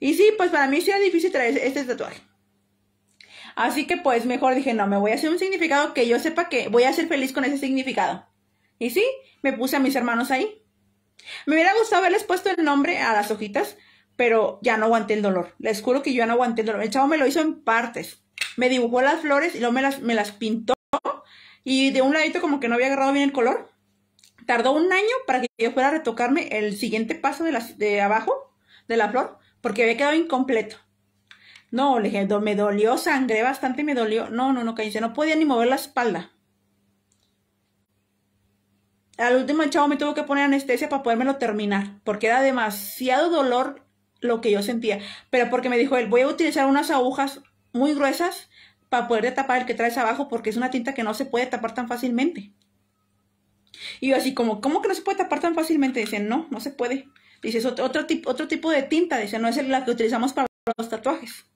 Y sí, pues para mí sí era difícil traer este tatuaje. Así que pues mejor dije, no, me voy a hacer un significado que yo sepa que voy a ser feliz con ese significado. Y sí, me puse a mis hermanos ahí. Me hubiera gustado haberles puesto el nombre a las hojitas, pero ya no aguanté el dolor. Les juro que yo ya no aguanté el dolor. El chavo me lo hizo en partes. Me dibujó las flores y luego me las, me las pintó. Y de un ladito como que no había agarrado bien el color. Tardó un año para que yo fuera a retocarme el siguiente paso de, de abajo de la flor porque había quedado incompleto. No, le dije, me dolió, sangre bastante, me dolió. No, no, no, caí, no podía ni mover la espalda. Al último chavo me tuvo que poner anestesia para podérmelo terminar, porque era demasiado dolor lo que yo sentía. Pero porque me dijo él, voy a utilizar unas agujas muy gruesas para poder tapar el que traes abajo, porque es una tinta que no se puede tapar tan fácilmente. Y yo así como, ¿cómo que no se puede tapar tan fácilmente? Dicen, no, no se puede. Dice, otro, otro, tipo, otro tipo de tinta, dice, no es la que utilizamos para los tatuajes.